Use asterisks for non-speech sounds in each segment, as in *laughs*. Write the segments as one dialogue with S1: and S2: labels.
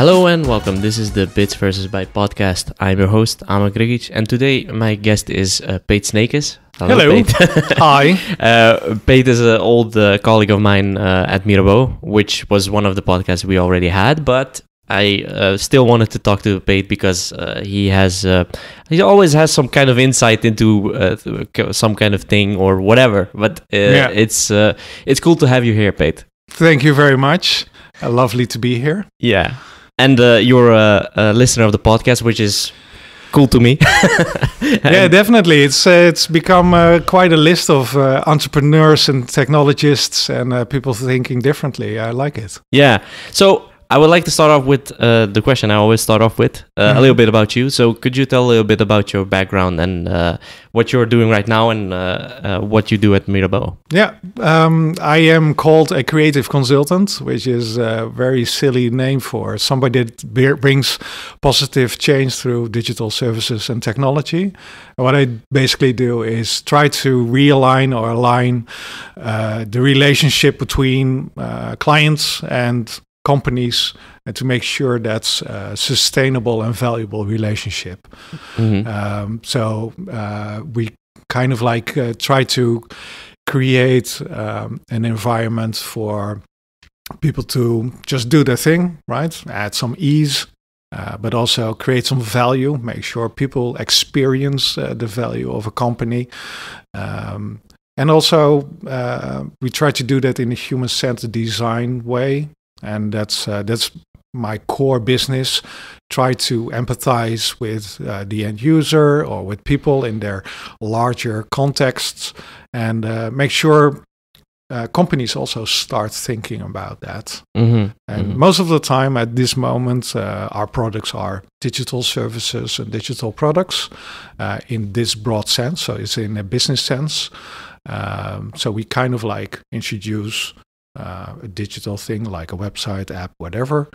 S1: Hello and welcome. This is the Bits versus Byte podcast. I'm your host Amar Grigic, and today my guest is uh, Pete Snakers. Hello. Hello. *laughs* Hi. *laughs* Uh, Pete is an old uh, colleague of mine uh, at Mirabeau, which was one of the podcasts we already had, but I uh, still wanted to talk to Pate because uh, he has uh, he always has some kind of insight into uh, some kind of thing or whatever. But uh, yeah. it's uh, it's cool to have you here, Pate.
S2: Thank you very much. lovely to be here.
S1: Yeah and uh, you're a, a, listener of the podcast, which is cool to me.
S2: *laughs* yeah, definitely. It's uh, it's become uh, quite a list of uh, entrepreneurs and technologists and uh, people thinking differently. I like it.
S1: Yeah. So I would like to start off with uh, the question I always start off with uh, mm-hmm. a little bit about you. So, could you tell a little bit about your background and uh, what you're doing right now and uh, uh, what you do at Mirabeau?
S2: Yeah, um, I am called a creative consultant, which is a very silly name for somebody that brings positive change through digital services and technology. What I basically do is try to realign or align uh, the relationship between clients and companies and to make sure that's a sustainable and valuable relationship. Mm -hmm. um, so uh, we kind of like uh, try to create um, an environment for people to just do their thing, right? Add some ease, uh, but also create some value, make sure people experience uh, the value of a company. Um, and also, uh, we try to do that in a human centered design way and that's uh, that's my core business try to empathize with uh, the end user or with people in their larger contexts and uh, make sure uh, companies also start thinking about that. Mm-hmm. And mm-hmm. most of the time, at this moment, uh, our products are digital services and digital products uh, in this broad sense. So it's in a business sense. Um, so we kind of like introduce uh, a digital thing like a website, app, whatever.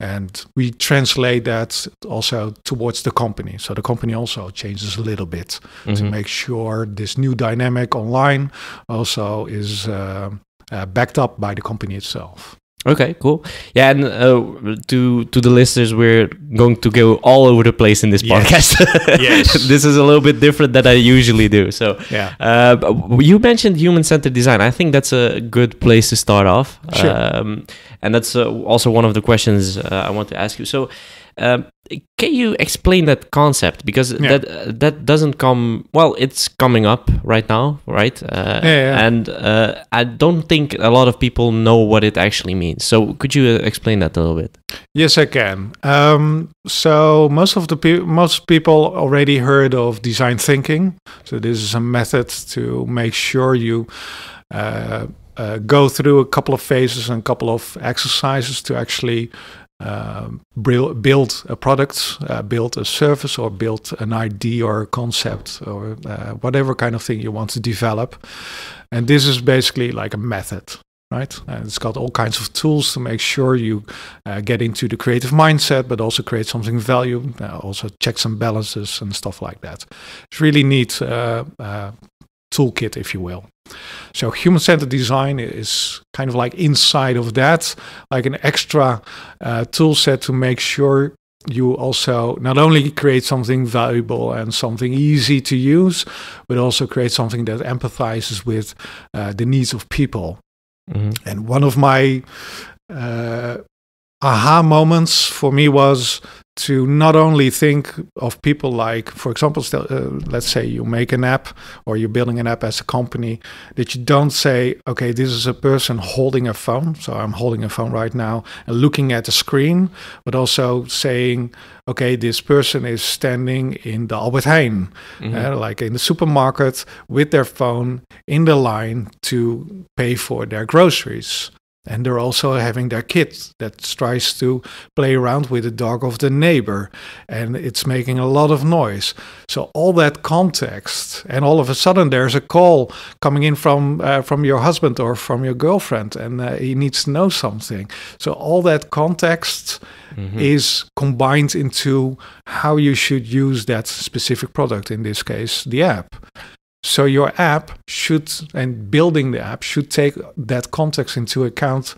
S2: And we translate that also towards the company. So the company also changes a little bit mm-hmm. to make sure this new dynamic online also is uh, uh, backed up by the company itself.
S1: Okay, cool. Yeah, and uh, to to the listeners, we're going to go all over the place in this yes. podcast. *laughs* yes, this is a little bit different than I usually do. So, yeah, uh, you mentioned human-centered design. I think that's a good place to start off. Sure. Um, and that's uh, also one of the questions uh, I want to ask you. So, um, can you explain that concept because yeah. that uh, that doesn't come well? It's coming up right now, right? Uh, yeah, yeah, And uh, I don't think a lot of people know what it actually means. So could you uh, explain that a little bit?
S2: Yes, I can. Um, so most of the pe- most people already heard of design thinking. So this is a method to make sure you. Uh, uh go through a couple of phases and a couple of exercises to actually um, build a product, uh, build a service, or build an idea or a concept or uh, whatever kind of thing you want to develop. And this is basically like a method right? And it's got all kinds of tools to make sure you uh, get into the creative mindset, but also create something value, uh, also checks and balances and stuff like that. It's really neat uh, uh toolkit, if you will. So human-centered design is kind of like inside of that, like an extra uh, tool set to make sure you also not only create something valuable and something easy to use, but also create something that empathizes with uh, the needs of people. Mm-hmm. And one of my uh, aha moments for me was to not only think of people like, for example, uh, let's say you make an app or you're building an app as a company, that you don't say, okay, this is a person holding a phone. So I'm holding a phone right now and looking at the screen, but also saying, okay, this person is standing in the Albert Heijn, mm -hmm. uh, like in the supermarket with their phone in the line to pay for their groceries. And they're also having their kid that tries to play around with the dog of the neighbor and it's making a lot of noise. So all that context and all of a sudden there's a call coming in from uh, from your husband or from your girlfriend and uh, he needs to know something. So all that context mm-hmm. is combined into how you should use that specific product in this case the app. So your app should, and building the app should take that context into account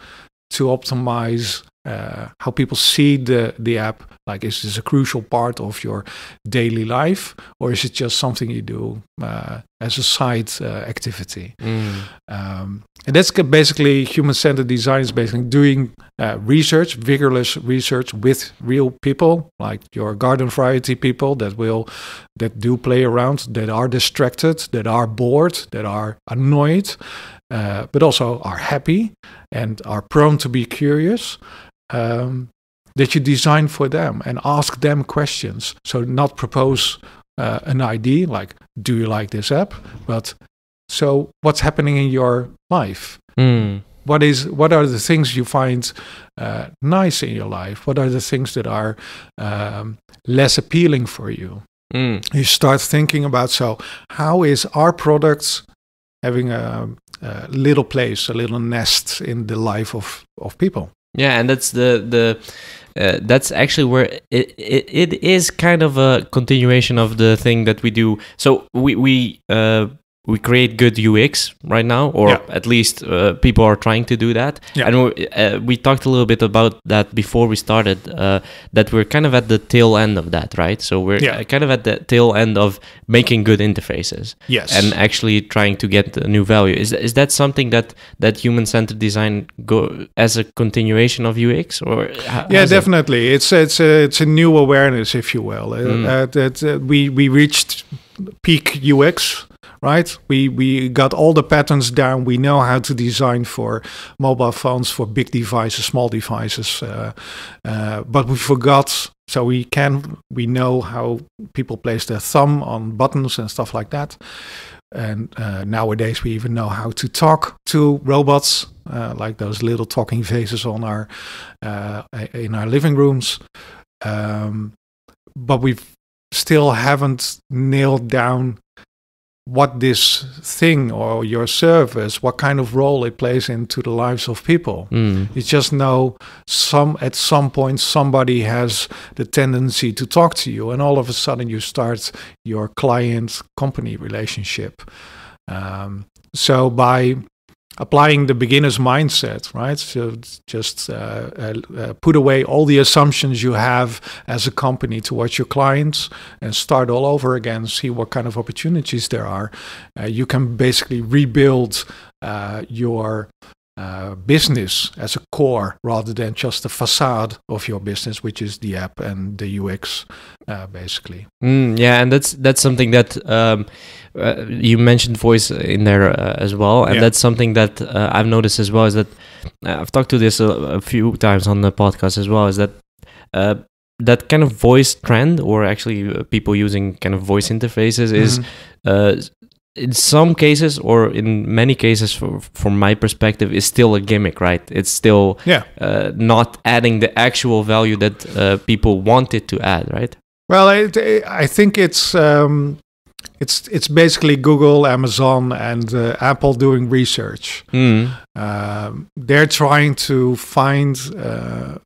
S2: to optimize uh, how people see the the app like is this a crucial part of your daily life or is it just something you do uh, as a side uh, activity mm. um, and that's basically human-centered design is basically doing uh, research vigorous research with real people like your garden variety people that will that do play around that are distracted that are bored that are annoyed uh, but also are happy and are prone to be curious, um, that you design for them and ask them questions. So, not propose uh, an idea like, do you like this app? But so, what's happening in your life? Mm. What is what are the things you find uh, nice in your life? What are the things that are um, less appealing for you? Mm. You start thinking about so how is our products having a, a little place, a little nest in the life of of people.
S1: Yeah, and that's the the uh, that's actually where it, it it is kind of a continuation of the thing that we do. So we we uh, we create good UX right now, or yeah. at least uh, people are trying to do that. Yeah. And we, uh, we, talked a little bit about that before we started, uh, that we're kind of at the tail end of that, right? So we're yeah. Uh, kind of at the tail end of making good interfaces. Yes. And actually trying to get new value. Is, is that something that, that human centered design go as a continuation of UX? or Yeah,
S2: definitely. It? It's, it's, a, it's a new awareness, if you will. Uh, mm. that, we, we reached peak UX right? We we got all the patterns down. We know how to design for mobile phones, for big devices, small devices, uh, uh, but we forgot. So we can we know how people place their thumb on buttons and stuff like that. And uh, nowadays we even know how to talk to robots, uh, like those little talking faces on our uh, in our living rooms. Um, but we still haven't nailed down what this thing or your service, what kind of role it plays into the lives of people. Mm. You just know some at some point somebody has the tendency to talk to you, and all of a sudden you start your client company relationship. Um, so by applying the beginner's mindset, right? So just uh, uh, uh, put away all the assumptions you have as a company towards your clients and start all over again, see what kind of opportunities there are. Uh, you can basically rebuild uh, your uh, business as a core rather than just the facade of your business, which is the app and the UX, uh, basically.
S1: Mm, yeah, and that's that's something that um, uh, you mentioned voice in there uh, as well, and yeah. that's something that uh, I've noticed as well is that uh, I've talked to this a, a, few times on the podcast as well is that. that kind of voice trend, or actually people using kind of voice interfaces, mm-hmm. is in some cases or in many cases for, from my perspective is still a gimmick right it's still yeah. Uh, not adding the actual value that uh, people wanted to add right
S2: well i, I think it's um, it's it's basically google amazon and uh, apple doing research mm. they're trying to find uh,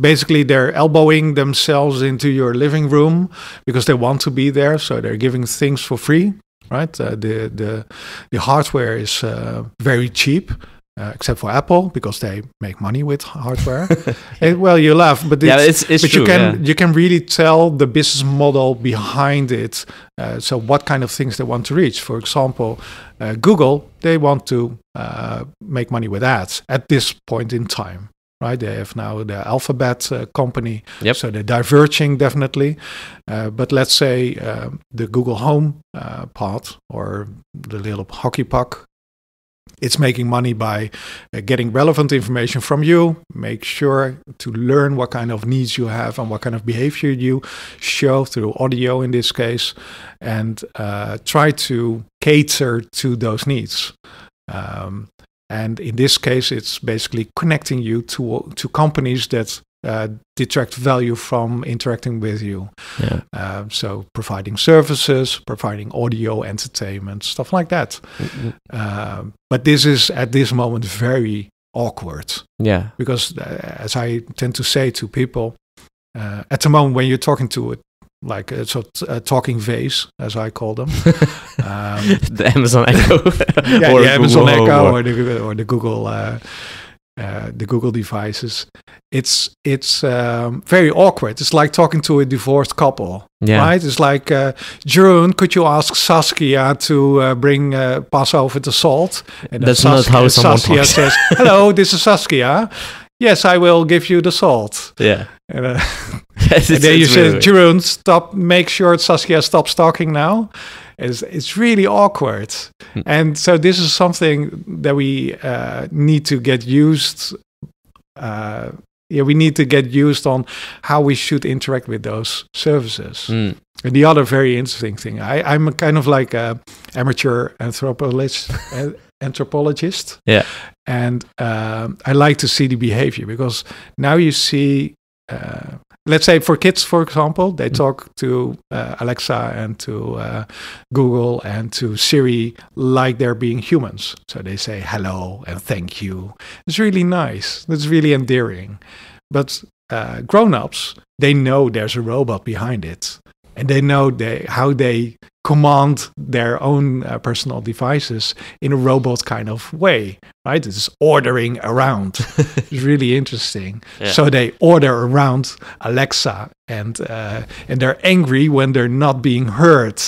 S2: basically they're elbowing themselves into your living room because they want to be there so they're giving things for free right? Uh, the the the hardware is uh, very cheap. Uh, except for Apple, because they make money with hardware. *laughs* yeah. well, you laugh, but it's, yeah, it's, it's but true, you can yeah. you can really tell the business model behind it. Uh, so, what kind of things they want to reach? For example, uh, Google they want to uh, make money with ads at this point in time right? They have now the Alphabet uh, company, yep. so they're diverging definitely. Uh, but let's say uh, the Google Home uh, pod or the little hockey puck. It's making money by uh, getting relevant information from you. Make sure to learn what kind of needs you have and what kind of behavior you show through audio in this case, and uh, try to cater to those needs. Um, and in this case, it's basically connecting you to to companies that uh, detract value from interacting with you. Yeah. Uh, so providing services, providing audio, entertainment, stuff like that. Mm-hmm. Uh, but this is at this moment very awkward. Yeah. Because uh, as I tend to say to people, uh, at the moment when you're talking to a like it's a, a talking vase, as I call them. *laughs* um, the Amazon Echo, *laughs* yeah, or the Amazon Google Echo, or, or, the, or the Google, uh, uh, the Google devices. It's it's um, very awkward. It's like talking to a divorced couple, yeah. right? It's like, uh, Jeroen, could you ask Saskia to uh, bring uh, pass over the salt? And That's Saskia, not how someone Saskia talks. says, "Hello, this is Saskia." yes, I will give you the salt. Yeah. And, uh, *laughs* yes, and then you say, Jeroen, stop, make sure Saskia stops talking now. It's, it's really awkward. Hmm. And so this is something that we uh, need to get used. Uh, yeah, we need to get used on how we should interact with those services. Mm. And the other very interesting thing, I, I'm kind of like an amateur anthropologist, uh, anthropologist. Yeah. And um, I like to see the behavior because now you see, uh, let's say for kids, for example, they mm-hmm. talk to uh, Alexa and to uh, Google and to Siri like they're being humans. So they say hello and thank you. It's really nice. It's really endearing. But uh, grown ups, they know there's a robot behind it and they know they, how they command their own uh, personal devices in a robot kind of way, right? It's ordering around. *laughs* it's really interesting. Yeah. So they order around Alexa, and uh, and they're angry when they're not being heard.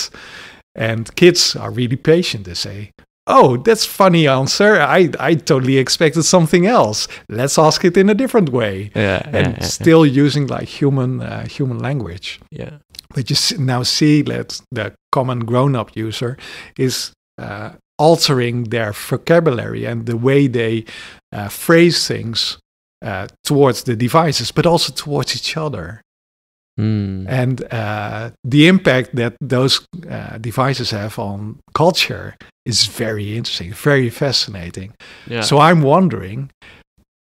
S2: And kids are really patient. They say, "Oh, that's funny answer. I I totally expected something else. Let's ask it in a different way." Yeah, and yeah, yeah, still using like human uh, human language. Yeah. But you now see that the common grown up user is uh, altering their vocabulary and the way they uh, phrase things uh, towards the devices, but also towards each other. Mm. And uh, the impact that those uh, devices have on culture is very interesting, very fascinating. Yeah. So I'm wondering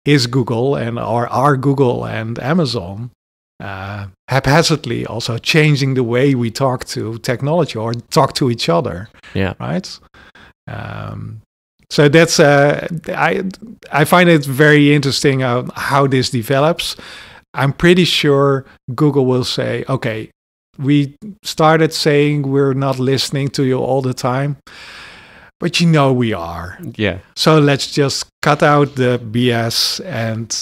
S2: is Google and are are Google and Amazon uh, haphazardly also changing the way we talk to technology or talk to each other. Yeah. Right. Um, so that's uh, I I find it very interesting uh, how this develops. I'm pretty sure Google will say, okay, we started saying we're not listening to you all the time, but you know we are. Yeah. So let's just cut out the BS and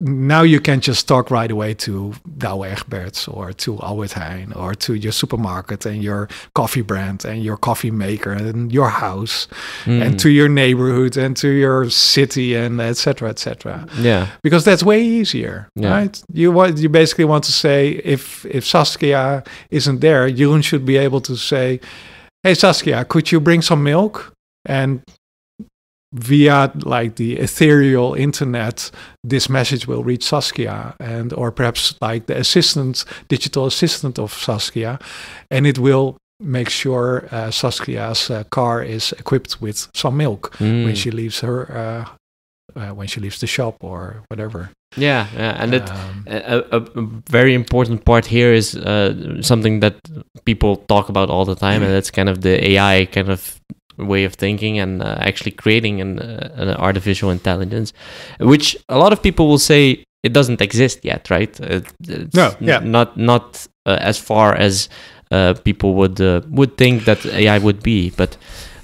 S2: now you can just talk right away to Douwe Egberts or to Albert Heijn or to your supermarket and your coffee brand and your coffee maker and your house mm. and hmm. to your neighborhood and to your city and etc etc yeah because that's way easier yeah. right you want you basically want to say if if Saskia isn't there Jeroen should be able to say hey Saskia could you bring some milk and via like the ethereal internet this message will reach saskia and or perhaps like the assistant digital assistant of saskia and it will make sure uh, saskia's uh, car is equipped with some milk mm. when she leaves her uh, uh when she leaves the shop or whatever
S1: yeah, yeah, and it, um, a, a, very important part here is uh, something that people talk about all the time, mm-hmm. and that's kind of the AI kind of way of thinking and uh, actually creating an, uh, an, artificial intelligence, which a lot of people will say it doesn't exist yet, right? Uh, it, no, yeah. N- not not uh, as far as uh, people would uh, would think that AI would be, but.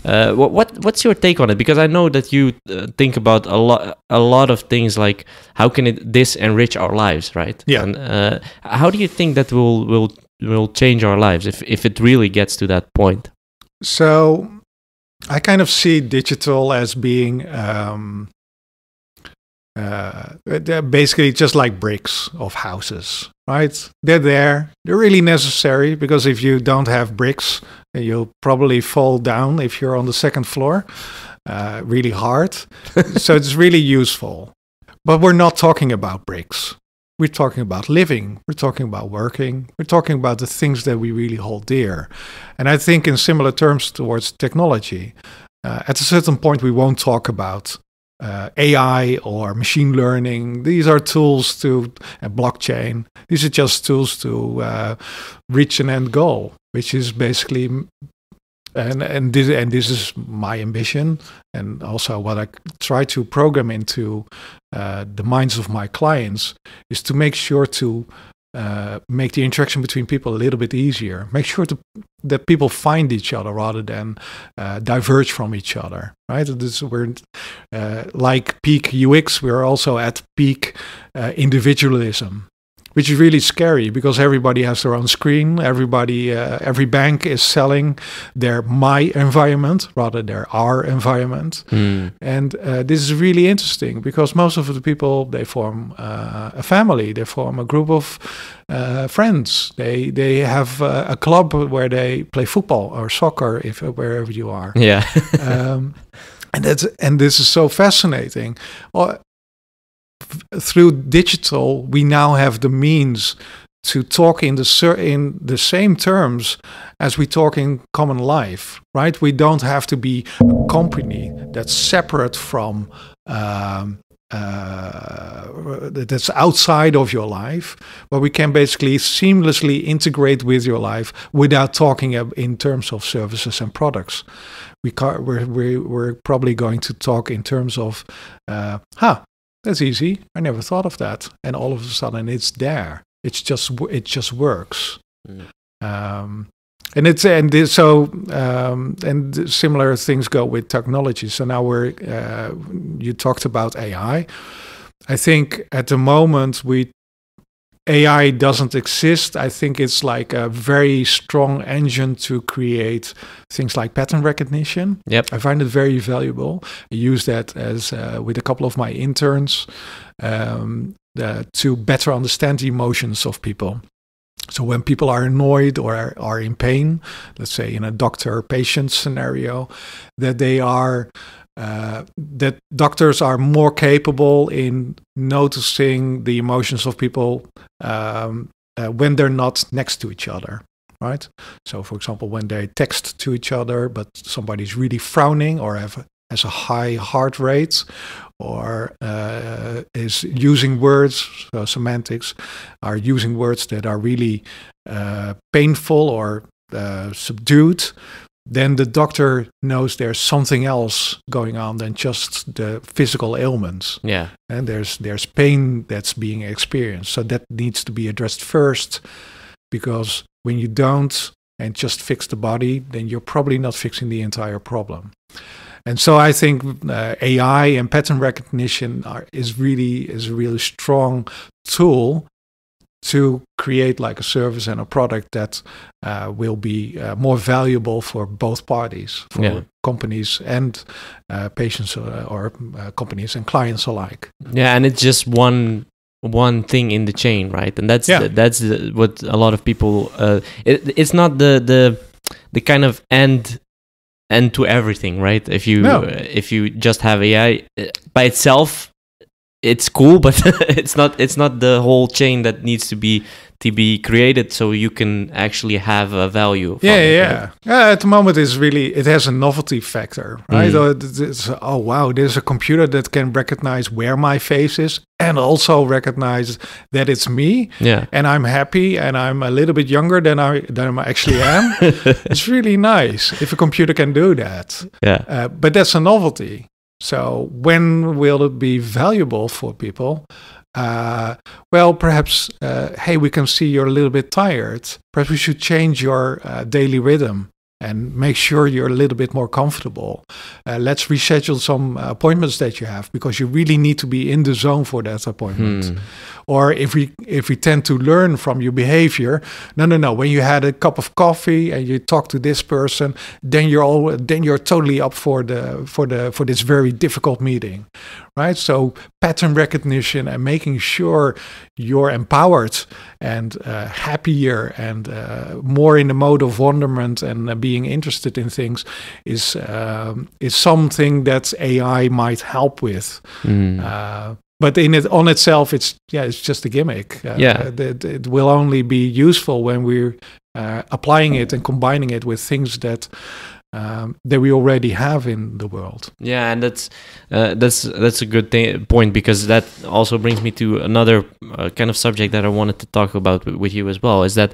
S1: What, what what's your take on it? Because I know that you think about a lot a lot of things like how can it this enrich our lives, right? Yeah. And how do you think that will will will change our lives if if it really gets to that point?
S2: So I kind of see digital as being um, uh, uh, they're basically just like bricks of houses, right? They're there. They're really necessary because if you don't have bricks, uh, you'll probably fall down if you're on the second floor, uh, really hard. *laughs* so it's really useful. But we're not talking about bricks. We're talking about living, we're talking about working, we're talking about the things that we really hold dear. And I think, in similar terms, towards technology, uh, at a certain point, we won't talk about uh, AI or machine learning. These are tools to a uh, blockchain. These are just tools to uh, reach an end goal, which is basically and and this and this is my ambition and also what I try to program into uh, the minds of my clients is to make sure to uh, make the interaction between people a little bit easier. Make sure to, that people find each other rather than uh, diverge from each other. Right? This, we're uh, like peak UX. We're also at peak uh, individualism which is really scary because everybody has their own screen. Everybody, uh, every bank is selling their my environment rather their our environment, mm. and uh, this is really interesting because most of the people they form uh, a family, they form a group of uh, friends, they they have uh, a club where they play football or soccer if wherever you are. Yeah. *laughs* um, and that's and this is so fascinating through digital, we now have the means to talk in the in the same terms as we talk in common life, right? We don't have to be a company that's separate from um, uh, that's outside of your life, but we can basically seamlessly integrate with your life without talking in terms of services and products. We are we're, we're, probably going to talk in terms of, uh, huh, that's easy. I never thought of that. And all of a sudden it's there. It's just, it just works. Mm. Um, and it's and so um, and similar things go with technology. So now we're uh, you talked about AI. I think at the moment we AI doesn't exist. I think it's like a very strong engine to create things like pattern recognition. Yep. I find it very valuable. I use that as uh, with a couple of my interns um, uh, to better understand the emotions of people. So when people are annoyed or are in pain, let's say in a doctor-patient scenario, that they are uh, that doctors are more capable in noticing the emotions of people um, uh, when they're not next to each other right so for example when they text to each other but somebody's really frowning or have has a high heart rate or uh, is using words, so uh, semantics, are using words that are really uh, painful or uh, subdued, then the doctor knows there's something else going on than just the physical ailments. Yeah. And there's there's pain that's being experienced. So that needs to be addressed first because when you don't and just fix the body, then you're probably not fixing the entire problem. And so I think uh, AI and pattern recognition are, is really is a really strong tool to create like a service and a product that uh, will be uh, more valuable for both parties, for yeah. companies and uh, patients uh, or, uh, companies and clients alike.
S1: Yeah, and it's just one one thing in the chain, right? And that's yeah. the, that's the, what a lot of people. Uh, it, it's not the the the kind of end end to everything, right? If you no. if you just have AI by itself, it's cool, *laughs* but it's not it's not the whole chain that needs to be to be created so you can actually have a value. Yeah, it, yeah. Right?
S2: yeah. At the moment, it's really it has a novelty factor, right? Mm. Uh, oh wow, there's a computer that can recognize where my face is and also recognize that it's me. Yeah, and I'm happy, and I'm a little bit younger than I than I actually am. *laughs* it's really nice if a computer can do that. Yeah, uh, but that's a novelty. So when will it be valuable for people? Uh, well, perhaps, uh, hey, we can see you're a little bit tired. Perhaps we should change your uh, daily rhythm and make sure you're a little bit more comfortable. Uh, let's reschedule some appointments that you have because you really need to be in the zone for that appointment. Hmm. Or if we if we tend to learn from your behavior, no, no, no. When you had a cup of coffee and you talk to this person, then you're all then you're totally up for the for the for this very difficult meeting, right? So pattern recognition and making sure you're empowered and uh, happier and uh, more in the mode of wonderment and uh, being interested in things is um, is something that AI might help with. Mm. Uh, but in it on itself, it's yeah, it's just a gimmick. Uh, yeah, it, it, will only be useful when we're uh, applying it and combining it with things that um, that we already have in the world.
S1: Yeah, and that's uh, that's that's a good point because that also brings me to another uh, kind of subject that I wanted to talk about with you as well. Is that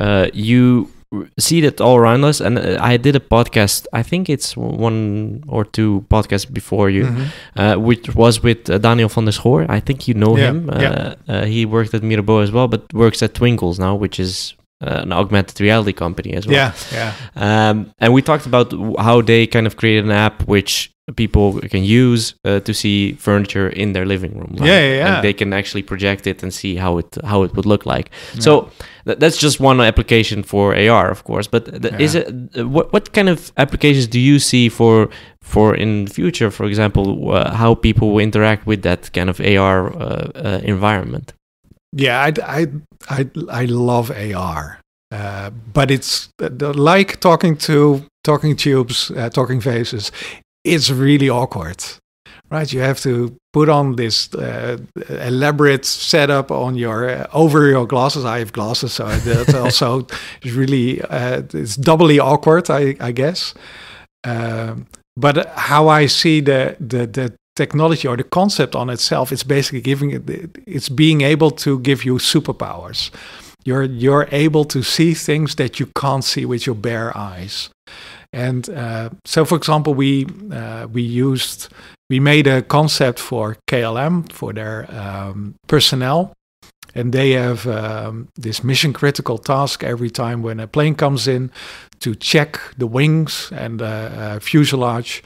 S1: uh, you see that all around us. And uh, I did a podcast. I think it's one or two podcasts before you, mm-hmm. uh, which was with uh, Daniel van der Schoor. I think you know yeah, him. Yeah. Uh, uh he worked at Mirabeau as well, but works at Twinkles now, which is uh, an augmented reality company as well. Yeah, yeah. Um, and we talked about how they kind of created an app which people can use uh, to see furniture in their living room. Yeah, yeah, yeah. And they can actually project it and see how it how it would look like. Yeah. So th- that's just one application for AR, of course. But th- yeah. is it uh, what what kind of applications do you see for for in future? For example, uh, how people will interact with that kind of AR uh, uh, environment.
S2: Yeah, I I I I love AR. Uh, but it's like talking to talking tubes, uh, talking faces it's really awkward, right? You have to put on this uh, elaborate setup on your uh, over your glasses. I have glasses, so that's *laughs* also really uh, it's doubly awkward, I, I guess. Um, but how I see the, the the technology or the concept on itself, it's basically giving it, it's being able to give you superpowers. You're you're able to see things that you can't see with your bare eyes. And uh, so, for example, we uh, we used we made a concept for KLM for their um, personnel, and they have um, this mission critical task every time when a plane comes in to check the wings and the uh, uh, fuselage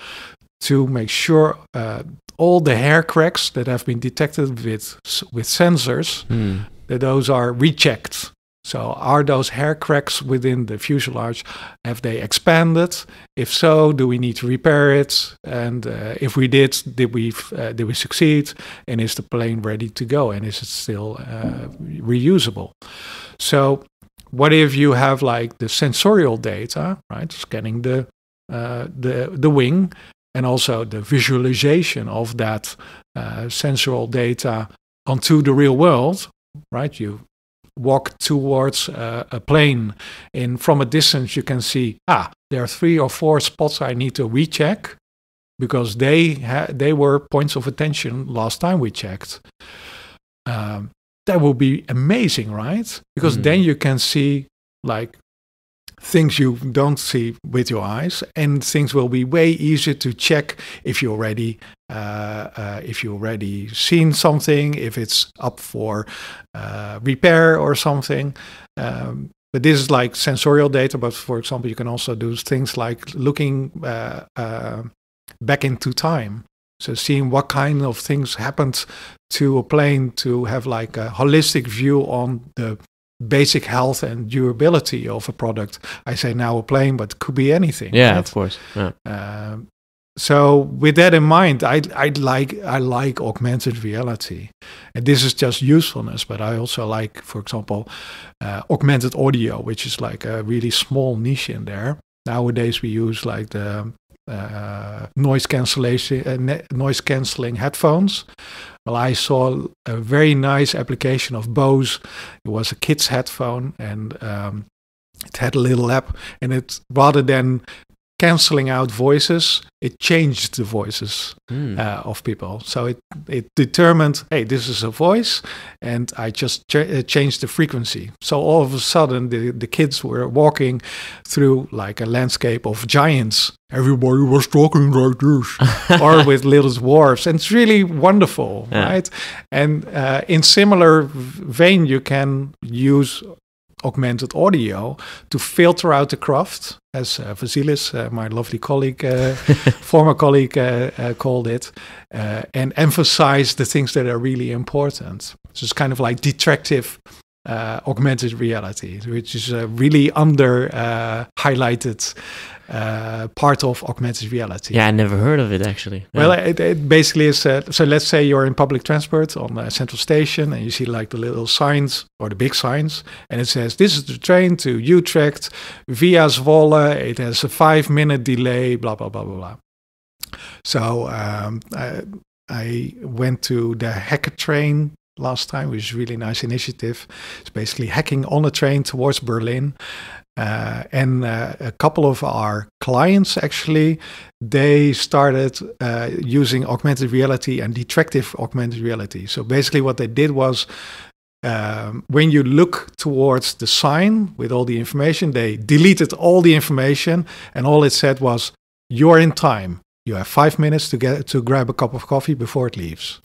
S2: to make sure uh, all the hair cracks that have been detected with with sensors mm. that those are rechecked so are those hair cracks within the fuselage, have they expanded? If so, do we need to repair it? And uh, if we did, did we, uh, did we succeed? And is the plane ready to go? And is it still uh, reusable? So what if you have like the sensorial data, right? Scanning the, uh, the, the wing and also the visualization of that uh, sensorial data onto the real world, right? You walk towards uh, a plane and from a distance you can see ah there are three or four spots i need to recheck because they ha- they were points of attention last time we checked um, that would be amazing right because mm. then you can see like things you don't see with your eyes, and things will be way easier to check if you already uh, uh, if you already seen something, if it's up for uh, repair or something. Um, but this is like sensorial data. But for example, you can also do things like looking uh, uh, back into time. So seeing what kind of things happened to a plane to have like a holistic view on the basic health and durability of a product. I say now a plane, but could be anything. Yeah, right? of course. Yeah. Uh, so with that in mind, I I like I like augmented reality, and this is just usefulness. But I also like, for example, uh, augmented audio, which is like a really small niche in there. Nowadays we use like the uh, noise cancellation uh, noise cancelling headphones. Well, I saw a very nice application of Bose. It was a kid's headphone, and um, it had a little app. And it rather than canceling out voices, it changed the voices mm. uh, of people. So it, it determined, hey, this is a voice, and I just ch- uh, changed the frequency. So all of a sudden, the, the kids were walking through like a landscape of giants. Everybody was talking like this, *laughs* or with little dwarfs. And it's really wonderful, yeah. right? And uh, in similar vein, you can use augmented audio to filter out the craft, as uh, Vasilis, uh, my lovely colleague, uh, *laughs* former colleague, uh, uh, called it, uh, and emphasize the things that are really important. So it's kind of like detractive augmented reality, which is a really under highlighted uh, part of augmented reality.
S1: Yeah, I never heard of it actually. Yeah. Well,
S2: it, it, basically is uh, so. Let's say you're in public transport on a central station, and you see like the little signs or the big signs, and it says this is the train to Utrecht via Zwolle. It has a five-minute delay. Blah blah blah blah blah. So um, I, I went to the Hacker Train last time, which is really nice initiative. It's basically hacking on a train towards Berlin. Uh, and uh, a couple of our clients actually they started uh, using augmented reality and detractive augmented reality so basically what they did was um, when you look towards the sign with all the information they deleted all the information and all it said was you're in time you have five minutes to get to grab a cup of coffee before it leaves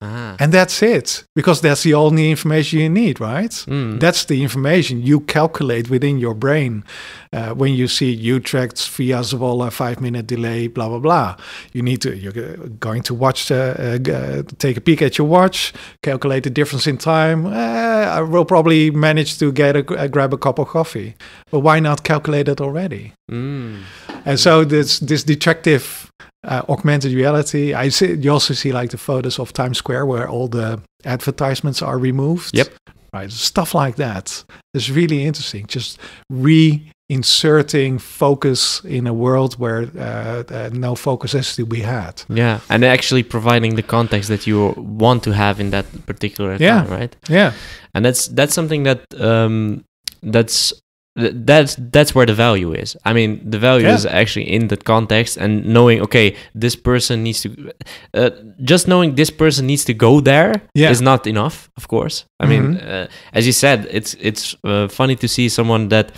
S2: Ah. And that's it, because that's the only information you need, right? Mm. That's the information you calculate within your brain uh, when you see U-tracks, via Zwolle five minute delay, blah, blah, blah. You need to, you're going to watch, the, uh, uh, uh, take a peek at your watch, calculate the difference in time. Uh, I will probably manage to get a, grab a cup of coffee. But why not calculate it already? Mm. And so this, this detective uh, augmented reality. I see you also see like the photos of Times Square where all the advertisements are removed. Yep. Right, stuff like that is really interesting. Just reinserting focus in a world where uh, uh, no focus has to be had.
S1: Yeah, and actually providing the context that you want to have in that particular yeah. time, right? Yeah, and that's that's something that um, that's that's that's where the value is i mean the value yeah. is actually in the context and knowing okay this person needs to uh, just knowing this person needs to go there yeah. is not enough of course i mm-hmm. mean uh, as you said it's it's uh, funny to see someone that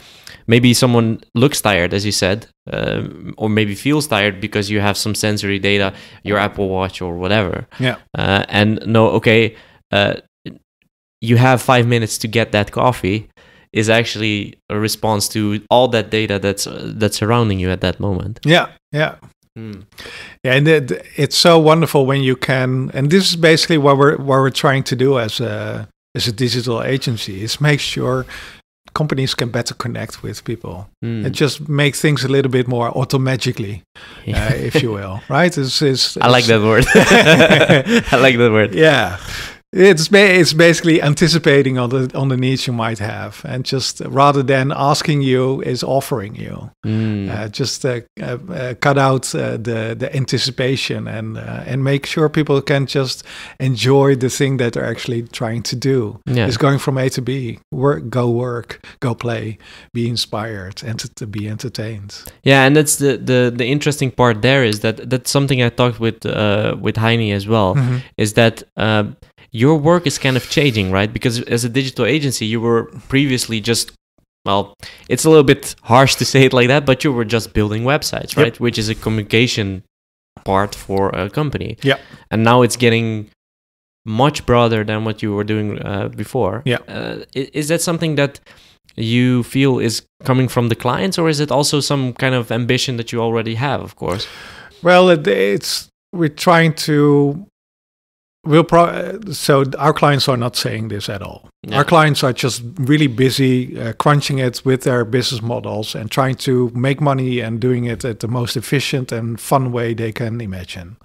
S1: maybe someone looks tired as you said um, or maybe feels tired because you have some sensory data your apple watch or whatever yeah uh, and no okay uh, you have five minutes to get that coffee is actually a response to all that data that's uh, that's surrounding you at that moment.
S2: Yeah, yeah. Mm. Yeah, and it, it's so wonderful when you can, and this is basically what we're what we're trying to do as a as a digital agency is make sure companies can better connect with people mm. and just make things a little bit more automatically, yeah. uh, if you will. Right? It's, it's, *laughs* it's, *laughs* I like that word. I like that word. Yeah. It's ba- it's basically anticipating on the on the needs you might have, and just rather than asking you, is offering you. Mm. Uh, just uh, uh, uh cut out uh, the the anticipation and uh, and make sure people can just enjoy the thing that they're actually trying to do. Yeah. It's going from A to B. Work, go work, go play, be inspired, and to be entertained.
S1: Yeah, and that's the the the interesting part there is that that's something I talked with with Heini as well. Mm-hmm. Is that your work is kind of changing, right? Because as a digital agency, you were previously just well, it's a little bit harsh to say it like that, but you were just building websites, right? Yep. Which is a communication part for a company. Yeah. And now it's getting much broader than what you were doing uh, before. Yeah. Uh, is, is that something that you feel is coming from the clients, or is it also some kind of ambition that you already have? Of course.
S2: Well, it's we're trying to We'll pro- uh, so our clients are not saying this at all. Our clients are just really busy uh, crunching it with their business models and trying to make money and doing it at the most efficient and fun way they can imagine,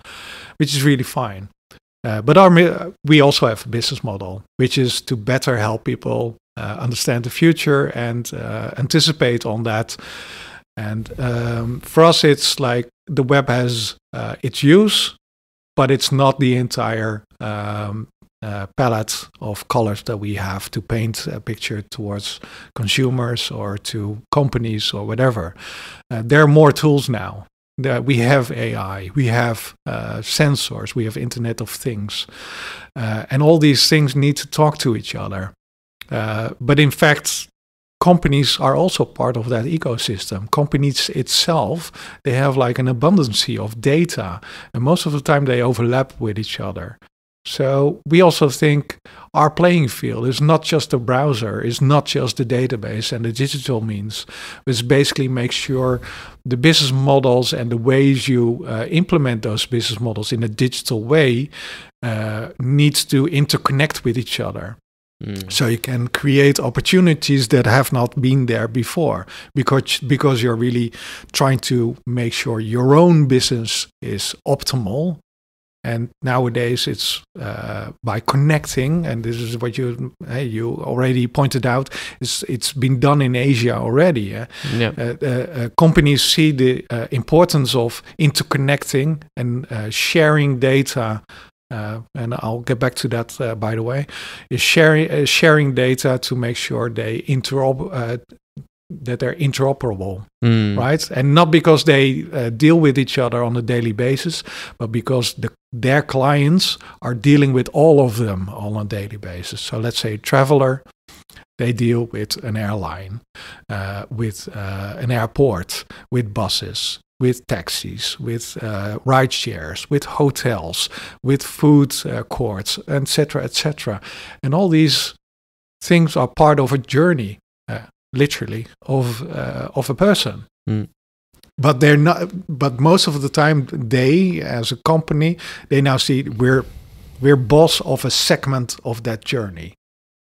S2: which is really fine. Uh, but our uh, we also have a business model which is to better help people uh, understand the future and uh, anticipate on that. And um, for us, it's like the web has its use, but it's not the entire um, uh, palette of colors that we have to paint a picture towards consumers or to companies or whatever. Uh, there are more tools now. That we have AI, we have uh, sensors, we have Internet of Things, uh, and all these things need to talk to each other. Uh, but in fact, companies are also part of that ecosystem. Companies itself, they have like an abundance of data, and most of the time they overlap with each other. So we also think our playing field is not just the browser, is not just the database and the digital means, It's basically makes sure the business models and the ways you uh, implement those business models in a digital way uh, needs to interconnect with each other. Mm. So you can create opportunities that have not been there before because because you're really trying to make sure your own business is optimal and nowadays, it's uh, by connecting, and this is what you hey, you already pointed out. It's it's been done in Asia already. Yeah? Yeah. Uh, uh, uh companies see the uh, importance of interconnecting and uh, sharing data. and I'll get back to that, by the way. Is sharing sharing data to make sure they interop that they're interoperable, mm. right? And not because they uh, deal with each other on a daily basis, but because the, their clients are dealing with all of them on a daily basis. So let's say traveler, they deal with an airline, uh, with uh, an airport, with buses, with taxis, with uh, ride shares, with hotels, with food uh, courts, etc., etc. And all these things are part of a journey literally of uh, of a person. Mm. But they're not. But most of the time, they as a company, they now see we're we're boss of a segment of that journey.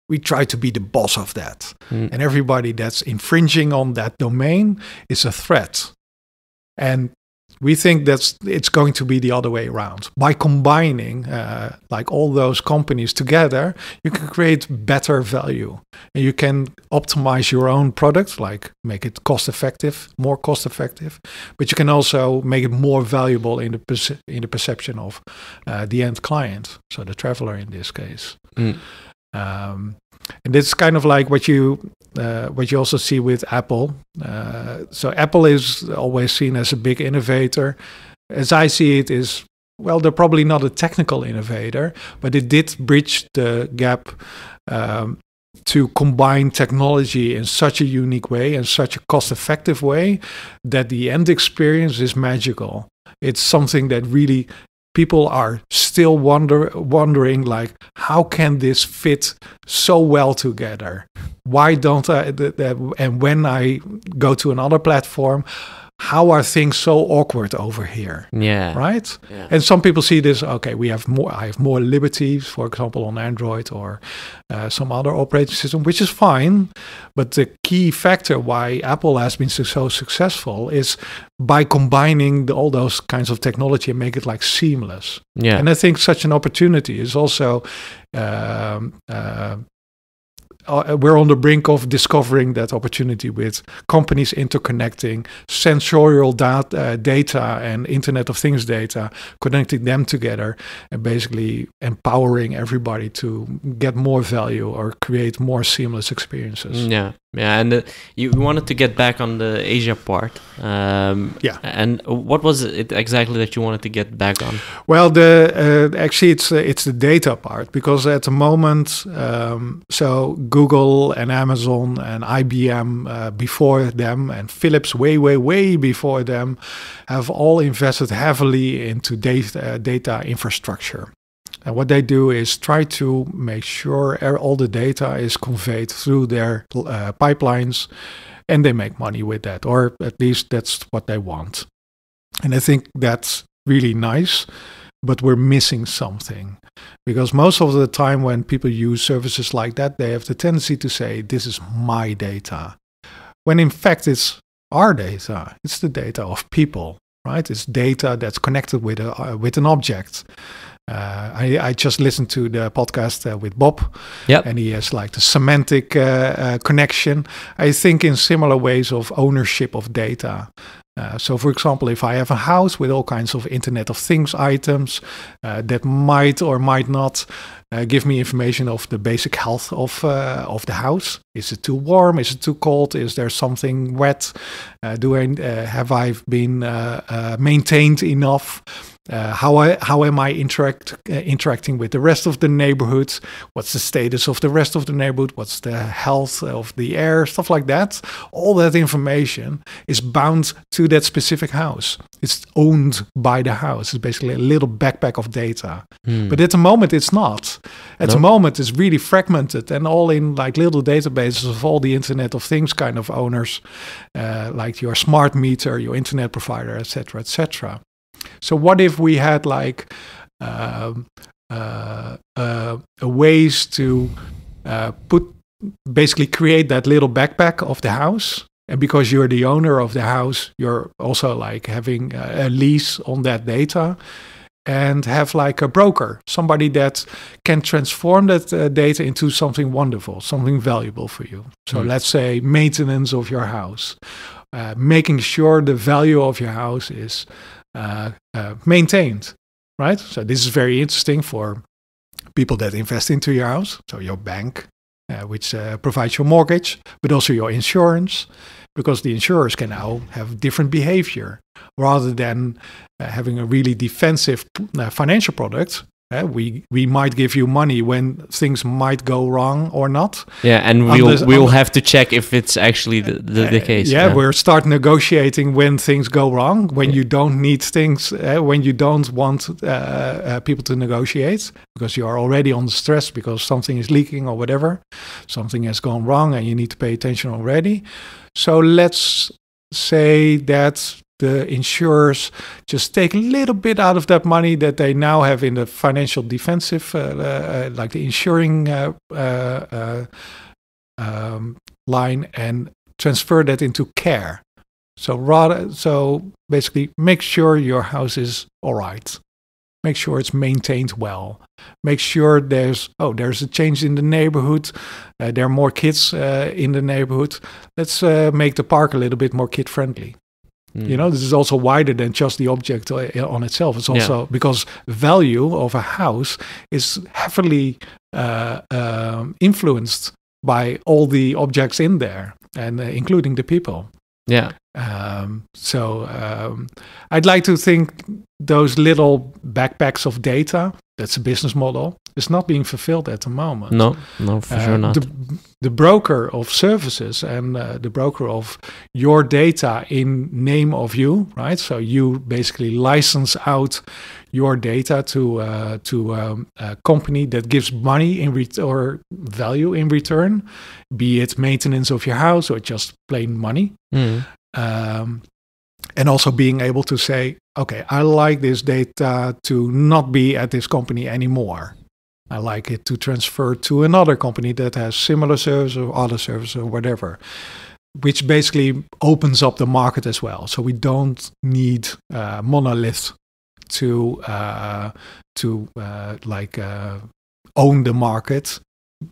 S2: We try to be the boss of that, mm. and everybody that's infringing on that domain is a threat. And we think that's it's going to be the other way around. By combining uh, like all those companies together, you can create better value, and you can optimize your own product, like make it cost effective, more cost effective, but you can also make it more valuable in the in the perception of uh, the end client, so the traveler in this case. Mm. Um, and it's kind of like what you uh, what you also see with Apple. Uh, so Apple is always seen as a big innovator. As I see it, is well, they're probably not a technical innovator, but it did bridge the gap um, to combine technology in such a unique way and such a cost-effective way that the end experience is magical. It's something that really people are still wonder, wondering like how can this fit so well together why don't i and when i go to another platform how are things so awkward over here? Yeah. Right? Yeah. And some people see this, okay, we have more, I have more liberties, for example, on Android or uh, some other operating system, which is fine. But the key factor why Apple has been so successful is by combining the, all those kinds of technology and make it like seamless. Yeah. And I think such an opportunity is also um, uh, uh, uh, we're on the brink of discovering that opportunity with companies interconnecting sensorial dat- uh, data and Internet of Things data, connecting them together, and basically empowering everybody to get more value or create more seamless experiences.
S1: Yeah, yeah, and uh, you wanted to get back on the Asia part. Um, yeah. And what was it exactly that you wanted to get back on?
S2: Well, the uh, actually it's uh, it's the data part because at the moment, um, so Google and Amazon and IBM uh, before them and Philips way way way before them have all invested heavily into data uh, data infrastructure. And what they do is try to make sure er, all the data is conveyed through their uh, pipelines and they make money with that, or at least that's what they want. And I think that's really nice, but we're missing something because most of the time when people use services like that, they have the tendency to say, This is my data, when in fact it's our data, it's the data of people. Right, it's data that's connected with a uh, with an object, uh, I, I, just listened to the podcast uh, with Bob, yep. and he has like the semantic uh, uh connection. I think in similar ways of ownership of data. Uh, so, for example, if I have a house with all kinds of Internet of Things items that might or might not give me information of the basic health of of the house, is it too warm? Is it too cold? Is there something wet? do I have I been maintained enough? Uh, how I how am I interact uh, interacting with the rest of the neighborhood? What's the status of the rest of the neighborhood? What's the health of the air? Stuff like that. All that information is bound to that specific house. It's owned by the house. It's basically a little backpack of data. Hmm. But at the moment, it's not. At the moment, it's really fragmented and all in like little databases of all the Internet of Things kind of owners, uh, like your smart meter, your internet provider, etc., etc. So what if we had like um, uh, uh, ways to uh, put basically create that little backpack of the house? And because you're the owner of the house, you're also like having uh, a lease on that data and have like a broker, somebody that can transform that uh, data into something wonderful, something valuable for you. So mm. let's say maintenance of your house, uh, making sure the value of your house is uh, uh, maintained, right? So this is very interesting for people that invest into your house, so your bank, uh, which provides your mortgage, but also your insurance because the insurers can now have different behavior rather than uh, having a really defensive financial product Eh, we we might give you money when things might go wrong or not. Yeah, and we'll we'll
S1: have to check if it's actually the, the, the eh, case. Yeah, yeah, we'll
S2: start negotiating when things go wrong, when yeah. you don't need things, uh, when you don't want uh, people to negotiate because you are already on stress because something is leaking or whatever, something has gone wrong, and you need to pay attention already. So let's say that the insurers just take a little bit out of that money that they now have in the financial defensive, uh, uh, like the insuring uh, uh, uh, um, line, and transfer that into care. So rather, so basically, make sure your house is all right. Make sure it's maintained well. Make sure there's oh there's a change in the neighborhood. Uh, there are more kids in the neighborhood. Let's make the park a little bit more kid friendly. Mm. You know, this is also wider than just the object uh, on itself. It's also yeah. because value of a house is heavily uh, um, influenced by all the objects in there, and uh, including the people. Yeah. Um, so um, I'd like to think those little backpacks of data that's a business model. It's not being fulfilled at the moment. No, no, for uh, sure not. The, the, broker of services and uh, the broker of your data in name of you, right? So you basically license out your data to uh, to um, a company that gives money in ret or value in return, be it maintenance of your house or just plain money. Mm. Um, and also being able to say okay, I like this data to not be at this company anymore. I like it to transfer to another company that has similar service or other service or whatever, which basically opens up the market as well. So we don't need uh, monolith to uh, to uh, like uh, own the market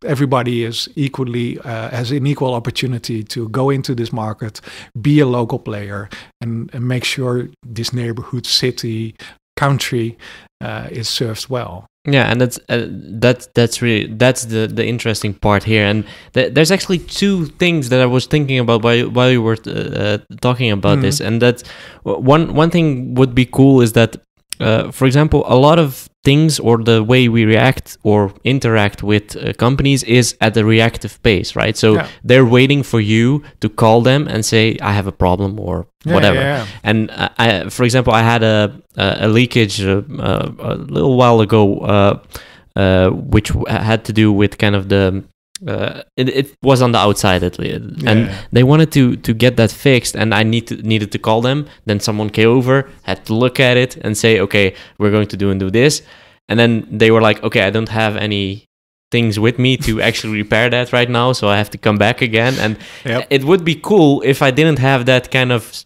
S2: everybody is equally uh, has an equal opportunity to go into this market, be a local player, and, and make sure this neighborhood, city, country uh, is served well.
S1: Yeah, and that's uh, that's that's really that's the the interesting part here. And th- there's actually two things that I was thinking about while while you were uh, uh, talking about mm-hmm. this, and that's one one thing would be cool is that uh, for example, a lot of things or the way we react or interact with uh, companies is at a reactive pace, right? So yeah. they're waiting for you to call them and say, I have a problem or yeah, whatever. Yeah, and uh, I, for example, I had a, a, leakage uh, a, little while ago, which had to do with kind of the uh, it, it, was on the outside at least, yeah. and they wanted to to get that fixed. And I need to, needed to call them. Then someone came over, had to look at it, and say, okay, we're going to do and do this. And then they were like, okay, I don't have any things with me to *laughs* actually repair that right now, so I have to come back again. And yep. it would be cool if I didn't have that kind of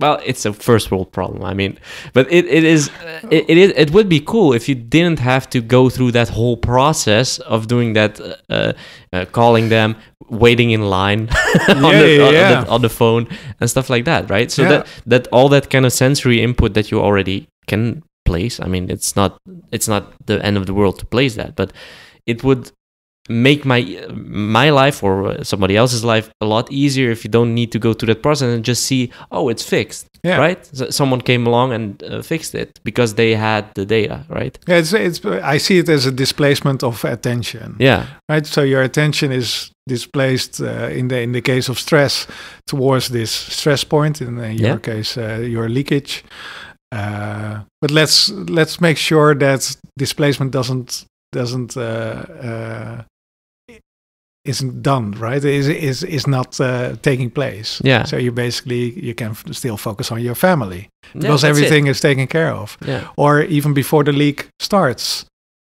S1: well it's a first world problem i mean but it, it is it, it is it would be cool if you didn't have to go through that whole process of doing that uh, uh, calling them waiting in line *laughs* on, yeah, the, yeah, on, yeah. On, the, on, the, phone and stuff like that right so that that all that kind of sensory input that you already can place i mean it's not it's not the end of the world to place that but it would make my my life or uh, somebody else's life a lot easier if you don't need to go through that process and just see oh it's fixed yeah. right so someone came along and uh, fixed it because they had the data right
S2: yeah it's, it's i see it as a displacement of attention yeah right so your attention is displaced uh, in the in the case of stress towards this stress point in, your yeah. case uh, your leakage uh, but let's let's make sure that displacement doesn't doesn't uh, uh isn't done right is is is not uh, taking place yeah so you basically you can still focus on your family because yeah, everything it. is taken care of yeah. or even before the league starts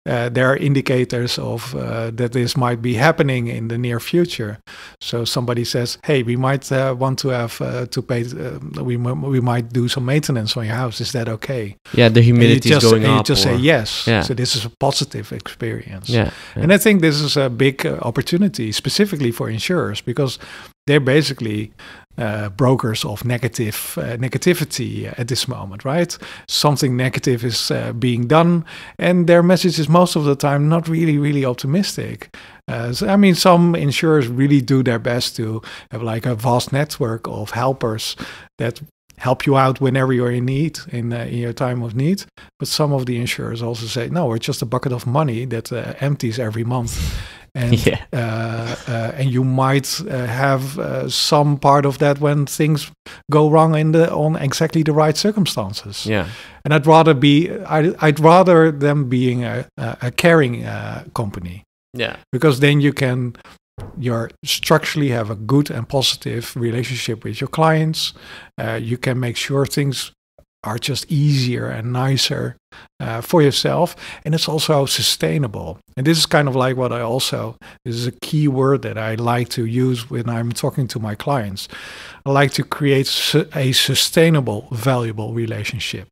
S2: uh, there are indicators of uh, that this might be happening in the near future. So somebody says, "Hey, we might uh, want to have uh, to pay. Uh, we we might do some maintenance on your house. Is that okay?" Yeah, the humidity just, is going and up. You just or... say yes. Yeah. So this is a positive experience. Yeah, yeah. And I think this is a big uh, opportunity, specifically for insurers, because they're basically uh, brokers of negative uh, negativity at this moment, right? Something negative is uh, being done, and their message is most of the time not really, really optimistic. Uh, so, I mean, some insurers really do their best to have like a vast network of helpers that help you out whenever you're in need in, uh, in your time of need. But some of the insurers also say, no, we're just a bucket of money that uh, empties every month and *laughs* yeah. uh, uh, and you might uh, have uh, some part of that when things go wrong in the on exactly the right circumstances. Yeah, and I'd rather be I'd, I'd rather them being a, a caring uh, company. Yeah, because then you can you are structurally have a good and positive relationship with your clients. Uh, you can make sure things are just easier and nicer uh, for yourself. And it's also sustainable. And this is kind of like what I also, this is a key word that I like to use when I'm talking to my clients. I like to create su- a sustainable, valuable relationship.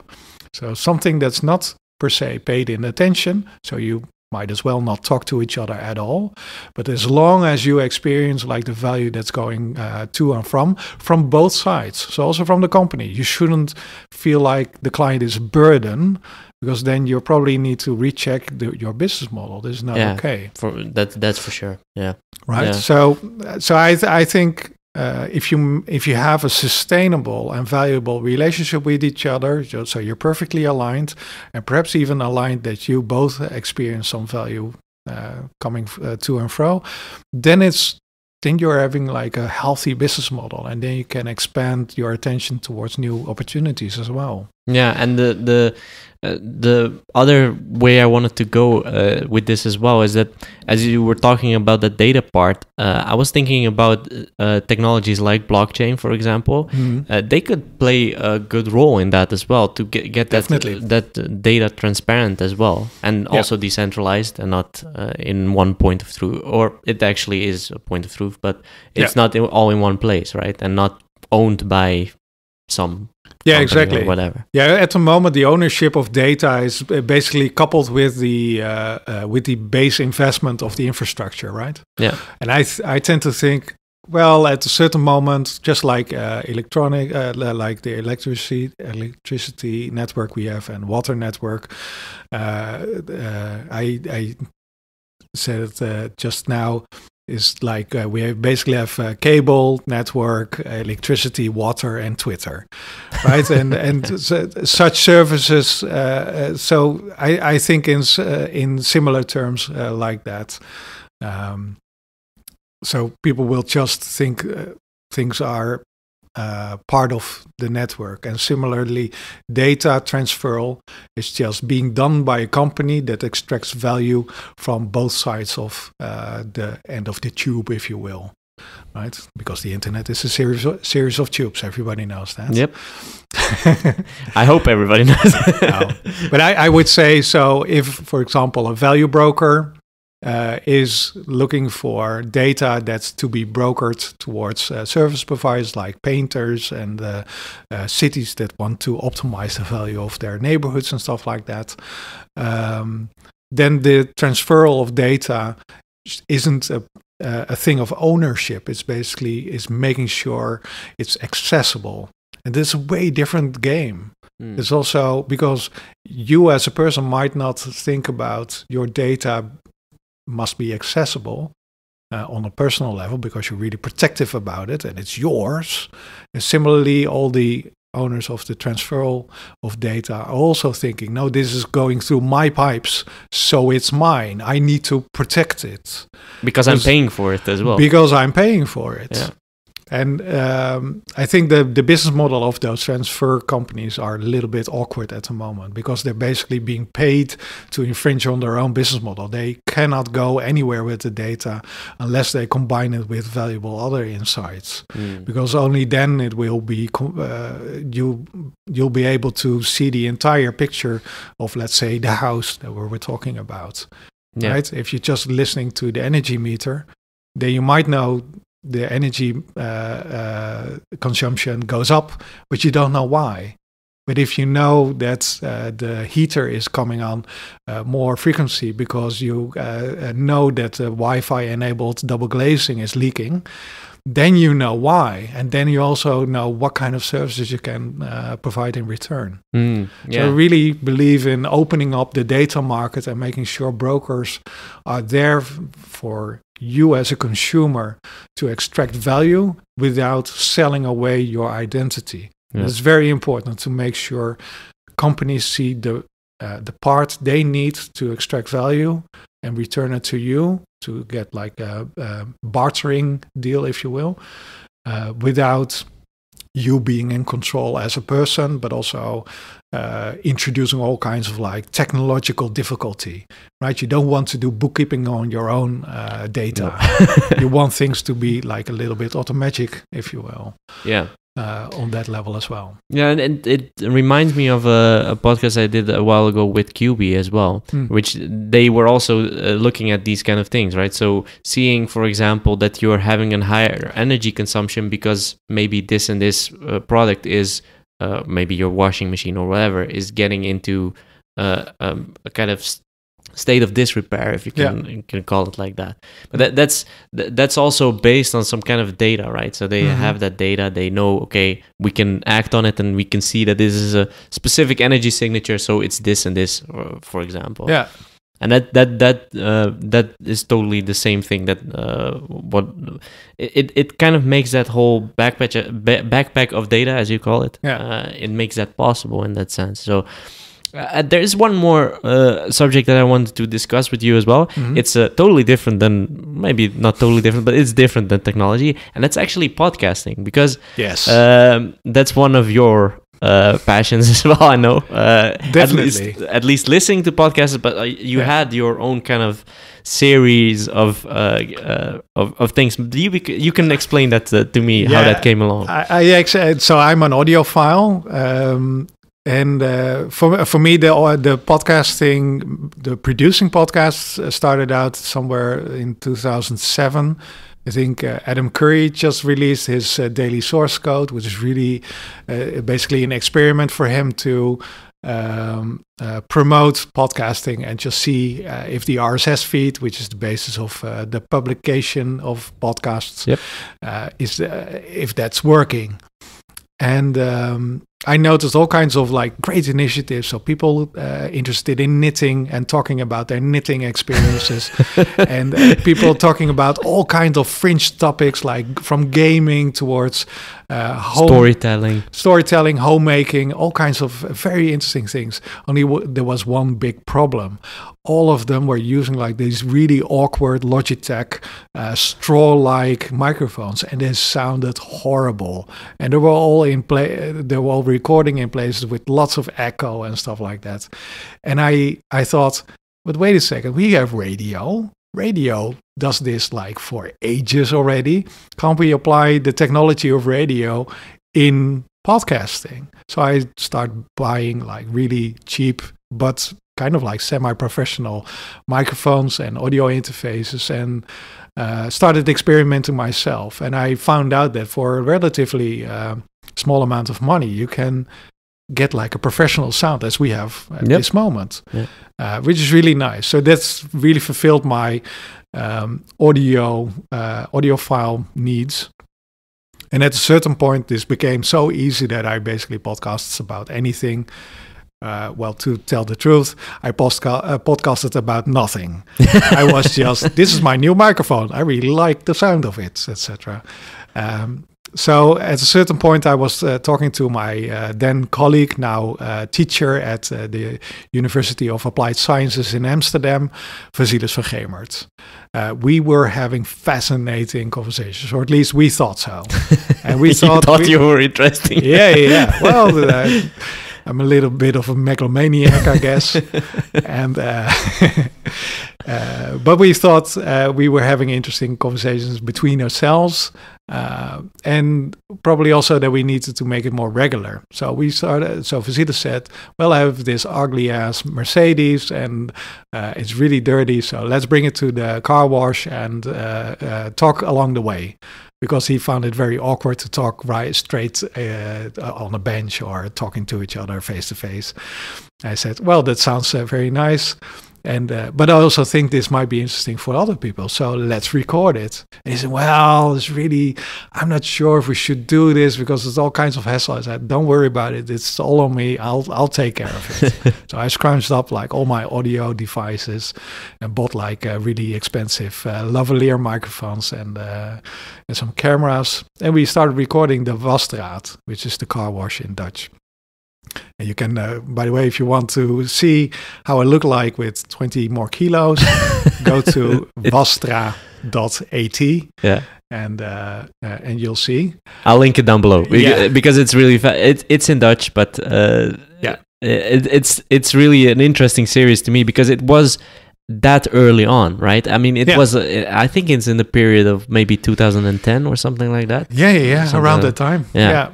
S2: So something that's not per se paid in attention. So you might as well not talk to each other at all. But as long as you experience like the value that's going uh, to and from, from both sides, so also from the company, you shouldn't feel like the client is burden because then you probably need to recheck the, your business model. This is not yeah, okay.
S1: For, that, that's for sure. Yeah. Right. Yeah.
S2: So, so I, th- I think uh, if you if you have a sustainable and valuable relationship with each other, so you're perfectly aligned, and perhaps even aligned that you both experience some value uh, coming uh, to and fro, then it's then you're having like a healthy business model, and then you can expand your attention towards new opportunities as well.
S1: Yeah, and the the uh, the other way I wanted to go uh, with this as well is that as you were talking about the data part, uh, I was thinking about uh, technologies like blockchain, for example. Mm-hmm. Uh, they could play a good role in that as well to get, get that that data transparent as well, and yeah. also decentralized and not uh, in one point of truth. Or it actually is a point of truth, but it's yeah. not all in one place, right? And not owned by some yeah exactly whatever
S2: yeah at the moment the ownership of data is uh, basically coupled with the uh, uh, with the base investment of the infrastructure right yeah and i th- i tend to think well at a certain moment just like uh, electronic uh, like the electricity electricity network we have and water network uh, uh i i said uh, just now is like uh, we basically have uh, cable network electricity water and twitter right *laughs* and and so, such services uh, uh, so i i think in uh, in similar terms uh, like that um, so people will just think things are uh, part of the network. And similarly, data transferal is just being done by a company that extracts value from both sides of uh, the end of the tube, if you will. Right, because the internet is a series of, series of tubes. Everybody knows that. Yep. *laughs* I hope everybody knows. no. But I, I would say so. If, for example, a value broker uh, is looking for data that's to be brokered towards uh, service providers like painters and uh, uh, cities that want to optimize the value of their neighborhoods and stuff like that. Um, then the transferal of data isn't a a thing of ownership. It's basically is making sure it's accessible, and this is a way different game. Hmm. It's also because you as a person might not think about your data must be accessible uh, on a personal level because you're really protective about it and it's yours. And similarly, all the owners of the transferal of data are also thinking, no, this is going through my pipes, so it's mine. I need to protect it.
S1: Because I'm paying for it as well. Because
S2: I'm paying for it. Yeah. And um, I think the, the business model of those transfer companies are a little bit awkward at the moment because they're basically being paid to infringe on their own business model. They cannot go anywhere with the data unless they combine it with valuable other insights, mm. because only then it will be uh, you you'll be able to see the entire picture of let's say the house that we were talking about. Yeah. Right? If you're just listening to the energy meter, then you might know the energy uh, uh, consumption goes up, but you don't know why. But if you know that uh, the heater is coming on uh, more frequency because you uh, uh, know that the Wi Fi enabled double glazing is leaking, then you know why. And then you also know what kind of services you can provide in return. Mm, yeah. So I really believe in opening up the data market and making sure brokers are there for you as a consumer to extract value without selling away your identity. Yeah. It's very important to make sure companies see the uh, the part they need to extract value and return it to you to get like a, a bartering deal, if you will, uh, without you being in control as a person, but also uh, introducing all kinds of like technological difficulty, right? You don't want to do bookkeeping on your own uh, data. No. *laughs* you want things to be like a little bit automatic, if you will. Yeah. Uh, on that level as well.
S1: Yeah, and, and it reminds me of a, a, podcast I did a while ago with QB as well, mm. which they were also uh, looking at these kind of things, right? So seeing, for example, that you're having a higher energy consumption because maybe this and this uh, product is uh, maybe your washing machine or whatever is getting into uh, um, a kind of state of disrepair, if you can yeah. can call it like that. But that, that's th that's also based on some kind of data, right? So they mm -hmm. have that data. They know, okay, we can act on it, and we can see that this is a specific energy signature. So it's this and this, uh, for example. Yeah and that that that uh, that is totally the same thing that uh, what it it kind of makes that whole backpack backpack of data as you call it yeah. Uh, it makes that possible in that sense so uh, there is one more uh, subject that I wanted to discuss with you as well. Mm-hmm. It's uh, totally different than maybe not totally different, but it's different than technology, and that's actually podcasting because yes, um, that's one of your uh, passions *laughs* as well. I know. Uh, Definitely. At least, at least, listening to podcasts, but uh, you yeah. had your own kind of series of uh, uh, of, of, things. You you can explain that uh, to me yeah, how that came along. I,
S2: I actually, so I'm an audiophile. Um, and uh, for for me, the the podcasting, the producing podcasts started out somewhere in 2007, I think uh, Adam Curry just released his uh, daily source code, which is really uh, basically an experiment for him to um, uh, promote podcasting and just see uh, if the RSS feed, which is the basis of uh, the publication of podcasts, yep. is if that's working. And um, I noticed all kinds of like great initiatives. So people uh, interested in knitting and talking about their knitting experiences, *laughs* and uh, people talking about all kinds of fringe topics, like from gaming towards uh, home, storytelling, storytelling, homemaking, all kinds of very interesting things. Only w- there was one big problem. All of them were using like these really awkward Logitech uh, straw-like microphones, and they sounded horrible. And they were all in play. Uh, they were all recording in places with lots of echo and stuff like that. And I I thought, but wait a second, we have radio. Radio does this like for ages already. Can't we apply the technology of radio in podcasting? So I start buying like really cheap but kind of like semi-professional microphones and audio interfaces and uh, started experimenting myself and i found out that for relatively uh, small amount of money, you can get like a professional sound as we have at yep. this moment, yep. uh, which is really nice. So that's really fulfilled my um, audio uh, audiophile needs. And at a certain point, this became so easy that I basically podcasts about anything. Uh, well, to tell the truth, I postca- uh, podcasted about nothing. *laughs* I was just, this is my new microphone. I really like the sound of it, etc. Um, so at a certain point, I was uh, talking to my uh, then colleague, now uh, teacher at uh, the University of Applied Sciences in Amsterdam, Vasilis van Gemert. Uh, we were having fascinating conversations, or at least we thought so. *laughs* And we you thought, we, you were interesting. yeah, yeah. *laughs* Well, uh, I'm a little bit of a megalomaniac, I guess. *laughs* and uh, uh, but we thought uh, we were having interesting conversations between ourselves, uh, and probably also that we needed to make it more regular. So we started. So Visita said, "Well, I have this ugly ass Mercedes, and uh, it's really dirty. So let's bring it to the car wash and uh, uh talk along the way." Because he found it very awkward to talk right straight uh, on a bench or talking to each other face to face. I said, "Well, that sounds uh, very nice." And uh, but I also think this might be interesting for other people, so let's record it. And he said, "Well, it's really, I'm not sure if we should do this because it's all kinds of hassle." I said, "Don't worry about it. It's all on me. I'll I'll take care of it." *laughs* so I scrunched up like all my audio devices and bought like uh, really expensive uh, lavalier microphones and uh, and some cameras, and we started recording the Wasstraat, which is the car wash in Dutch. And you can, uh, by the way, if you want to see how I look like with 20 more kilos, *laughs* go to vastra.at. Yeah. And uh, uh, and you'll see.
S1: I'll link it down below yeah. because it's really fa- it, it's in Dutch, but uh, yeah, it, it's it's really an interesting series to me because it was that early on, right? I mean, it yeah. was, uh, I think it's in the period of maybe 2010 or something
S2: like that. Yeah, yeah, yeah, around like that time. Yeah.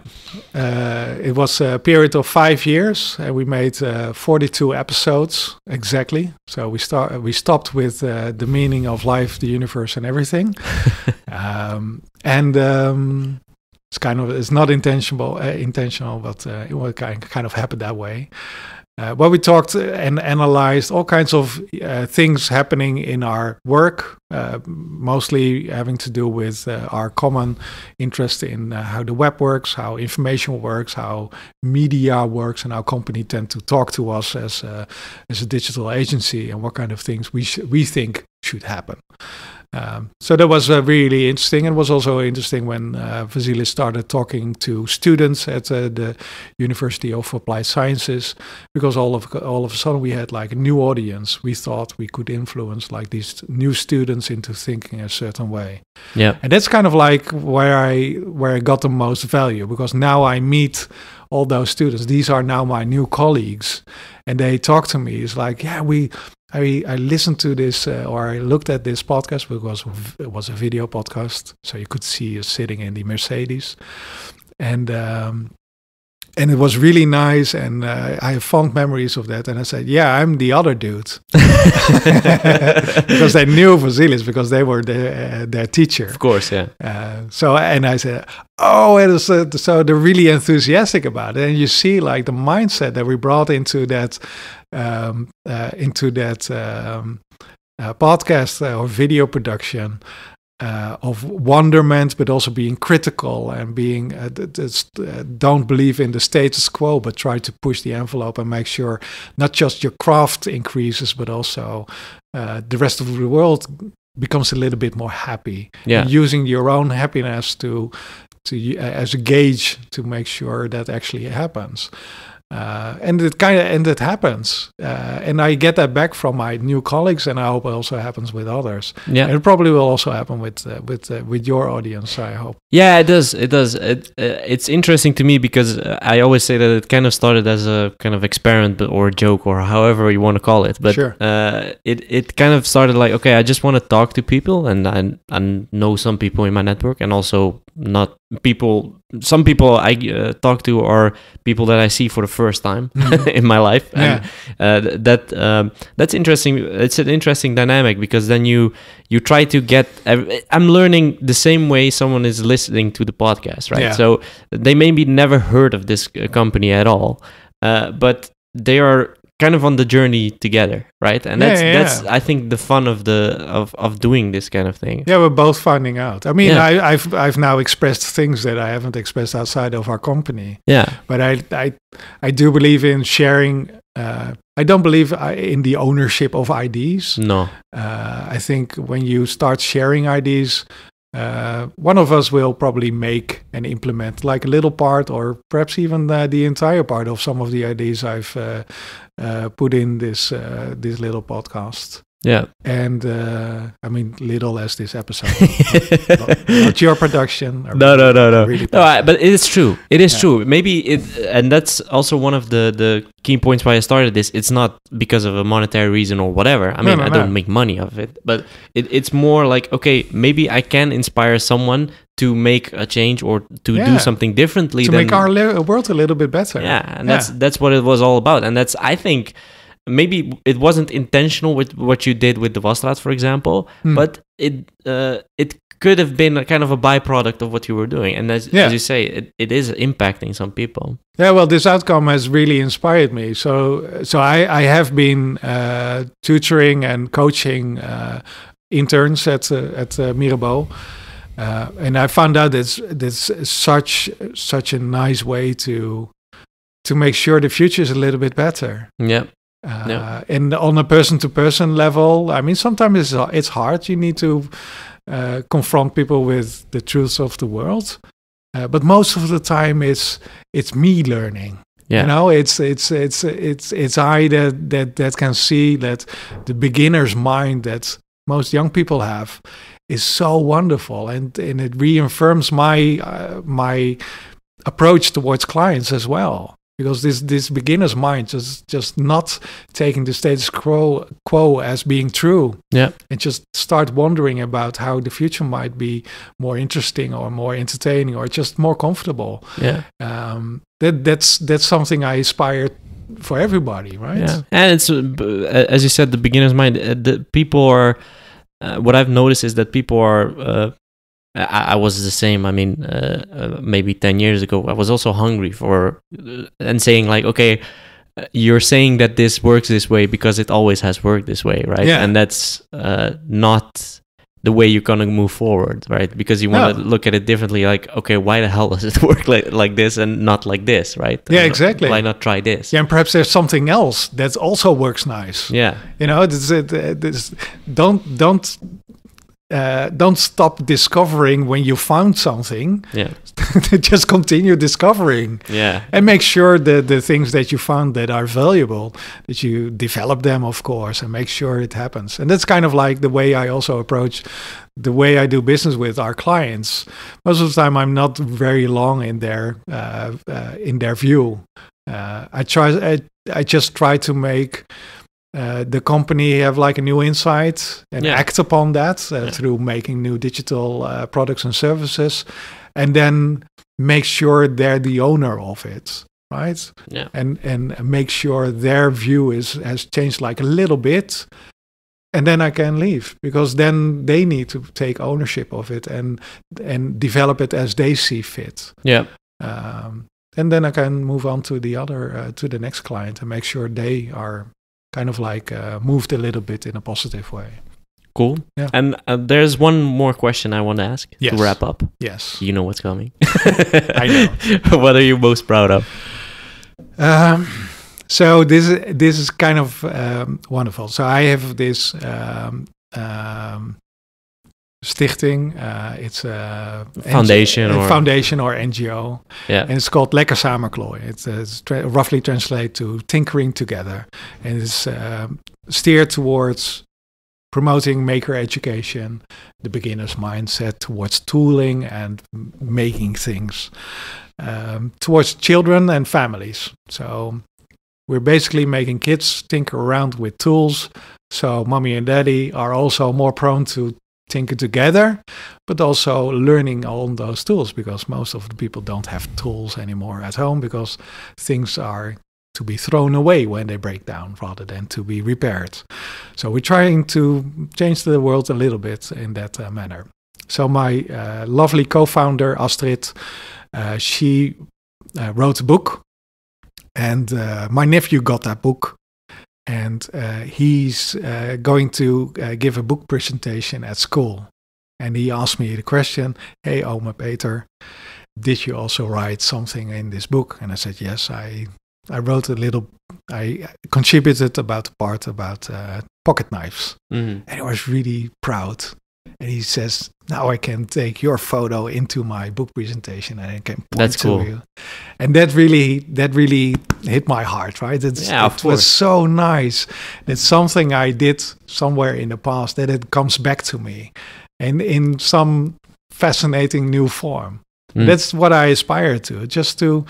S2: yeah. Uh, it was a period of five years. and we made uh, 42 episodes exactly. So we start, we stopped with uh, the meaning of life, the universe, and everything. *laughs* um, and um, it's kind of, it's not intentional, uh, intentional, but it kind kind of happened that way uh, well, we talked and analyzed all kinds of uh, things happening in our work, uh, mostly having to do with uh, our common interest in uh, how the web works, how information works, how media works, and how company tend to talk to us as uh, as a digital agency, and what kind of things we we think should happen. Um, so that was uh, really interesting, and was also interesting when uh, Vasilis started talking to students at uh, the University of Applied Sciences, because all of all of a sudden we had like a new audience. We thought we could influence like these new students into thinking a certain way. Yeah, and that's kind of like where I where I got the most value because now I meet all those students. These are now my new colleagues, and they talk to me. It's like, yeah, we I, I listened to this uh, or I looked at this podcast because it was a video podcast. So you could see us sitting in the Mercedes. And um, and it was really nice and uh, i have fond memories of that and i said yeah i'm the other dude *laughs* because they knew vasilis because they were uh, their teacher of course yeah uh, so and i said oh it is uh, so they're really enthusiastic about it and you see like the mindset that we brought into that um, uh, into that um, uh, podcast or video production uh, of wonderment, but also being critical and being uh, just, uh, don't believe in the status quo, but try to push the envelope and make sure not just your craft increases, but also uh, the rest of the world becomes a little bit more happy. Yeah, and using your own happiness to to uh, as a gauge to make sure that actually happens. Uh, and it kind of and it happens, uh, and I get that back from my new colleagues, and I hope it also happens with others. Yeah, it probably will also happen with uh, with uh, with your audience. I hope.
S1: Yeah, it does. It does. It, uh, it's interesting to me because uh, I always say that it kind of started as a kind of experiment or joke or however you want to call it. But sure. it it kind of started like okay, I just want to talk to people, and I, I know some people in my network, and also not people some people i uh, talk to are people that i see for the first time mm. *laughs* in my life yeah. and uh, that um, that's interesting it's an interesting dynamic because then you you try to get every, i'm learning the same way someone is listening to the podcast right yeah. so they maybe never heard of this uh, company at all uh, but they are kind of on the journey together, right? And that's yeah, that's I think the fun of the of of doing this kind of thing.
S2: Yeah, we're both finding out. I mean, I, have I've now expressed things that I haven't expressed outside of our company. Yeah, but I I I do believe in sharing. Uh, I don't believe uh, in the ownership of IDs. No, uh, I think when you start sharing IDs, uh, one of us will probably make and implement like a little part or perhaps even uh, the entire part of some of the ideas I've uh, uh put in this uh, this little podcast. Yeah. And uh, I mean, little as this episode, *laughs* not, not, your production. No, no, no, no. Really
S1: no I, but it is true. It is yeah. true. Maybe it, and that's also one of the the key points why I started this. It's not because of a monetary reason or whatever. I mean, no, no, I don't make money of it, but it, it's more like okay, maybe I can inspire someone to make a change or to yeah. do something differently to than, make our
S2: world a little bit better. Yeah, and yeah. that's
S1: that's what it was all about, and that's I think maybe it wasn't intentional with what you did with the Wasstraat, for example, mm. but it uh, it could have been a kind of a byproduct of what you were doing. And as, yeah. as you say, it, it is impacting some people.
S2: Yeah, well, this outcome has really inspired me. So, so I, I have been uh, tutoring and coaching uh, interns at uh, at uh, Mirabeau. Uh, and I found out that that's such such a nice way to to make sure the future is a little bit better. Yeah. Uh, no. And on a person-to-person level, I mean, sometimes it's it's hard. You need to uh, confront people with the truths of the world, uh, but most of the time, it's it's me learning. Yeah. You know, it's it's it's it's it's I that that that can see that the beginner's mind that most young people have is so wonderful, and and it reaffirms my uh, my approach towards clients as well because this this beginner's mind just just not taking the status quo quo as being true yeah and just start wondering about how the future might be more interesting or more entertaining or just more comfortable yeah um, that that's that's something i aspire for everybody right yeah
S1: and it's uh, as you said the beginner's mind uh, the people are uh, what i've noticed is that people are uh, I, I was the same. I mean, uh, uh, maybe 10 years ago, I was also hungry for, uh, and saying, like, okay, uh, you're saying that this works this way because it always has worked this way, right? Yeah. And that's uh, not the way you're gonna move forward, right? Because you want to no. look at it differently. Like, okay, why the hell *laughs* does it work like like this and not like this, right? Yeah, and exactly. Why not try this?
S2: Yeah, and perhaps there's something else that also works nice. Yeah, you know, this, this, don't don't uh, don't stop discovering when you found something. Yeah. *laughs* Just continue discovering. Yeah. And make sure that the things that you found that are valuable, that you develop them, of course, and make sure it happens. And that's kind of like the way I also approach the way I do business with our clients. Most of the time, I'm not very long in their uh, uh, in their view. Uh, I try. I, I just try to make uh, the company have like a new insight and yeah. act upon that uh, yeah. through making new digital uh, products and services and then make sure they're the owner of it right yeah. and and make sure their view is has changed like a little bit and then I can leave because then they need to take ownership of it and and develop it as they see fit. Yeah. Um, and then I can move on to the other uh, to the next client and make sure they are kind of like uh, moved a little bit in a positive way.
S1: Cool. Yeah. And uh, there's one more question I want to ask yes. to wrap up. Yes. You know what's coming. *laughs* I know. *laughs* what are you most proud of?
S2: Um, so this this is kind of um, wonderful. So I have this um, um stichting. Uh, it's uh, a foundation NGO, or foundation or NGO. Yeah. And it's called Lekker Samenklooi. It's, uh, it's tra roughly translate to tinkering together, and it's uh, steered towards promoting maker education, the beginner's mindset towards tooling and making things, um, towards children and families. So. We're basically making kids tinker around with tools so mommy and daddy are also more prone to thinking together, but also learning on those tools because most of the people don't have tools anymore at home because things are to be thrown away when they break down rather than to be repaired. So we're trying to change the world a little bit in that uh, manner. So my uh, lovely co-founder Astrid, uh, she uh, wrote a book, and uh, my nephew got that book and uh, he's uh, going to uh, give a book presentation at school. And he asked me the question, "Hey, Oma Peter, did you also write something in this book?" And I said, "Yes, I I wrote a little. I contributed about the part about uh, pocket knives." Mm-hmm. And he was really proud and he says, "Now I can take your photo into my book presentation, and I can point That's cool. you." And that really, that really hit my heart, right? It's, yeah, it was so nice. It's something I did somewhere in the past that it comes back to me, and in some fascinating new form. Mm. That's what I aspire to, just to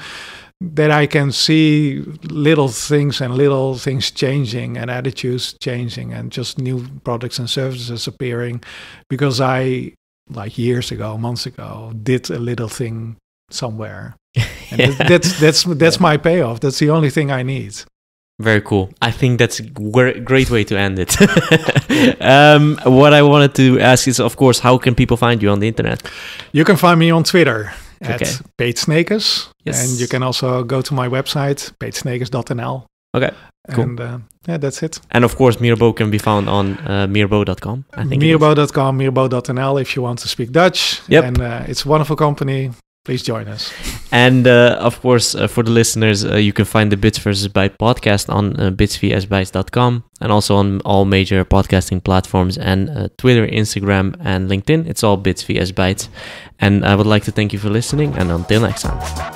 S2: that I can see little things and little things changing and attitudes changing and just new products and services appearing because I, like years ago, months ago, did a little thing somewhere. *laughs* And yeah. that's that's that's yeah. my payoff. That's the only thing I need.
S1: Very cool. I think that's a great way to end it. *laughs* um, what I wanted to ask is, of course, how can people find you on the internet?
S2: You can find me on Twitter at okay. PageSnakers. Yes. And you can also go to my website, pagesnakers.nl. Okay. Cool. And uh, yeah, that's it.
S1: And of course, Mirabeau can be found on uh, mirabeau.com.
S2: I think Mirabeau.com, mirabeau.nl if you want to speak Dutch. Yep. And uh, it's a wonderful company. Please join us.
S1: And uh, of course, uh, for the listeners, uh, you can find the Bits versus Byte podcast on uh, bitsvsbytes.com and also on all major podcasting platforms and uh, Twitter, Instagram, and LinkedIn. It's all Bits vs Bytes. And I would like to thank you for listening, and until next time.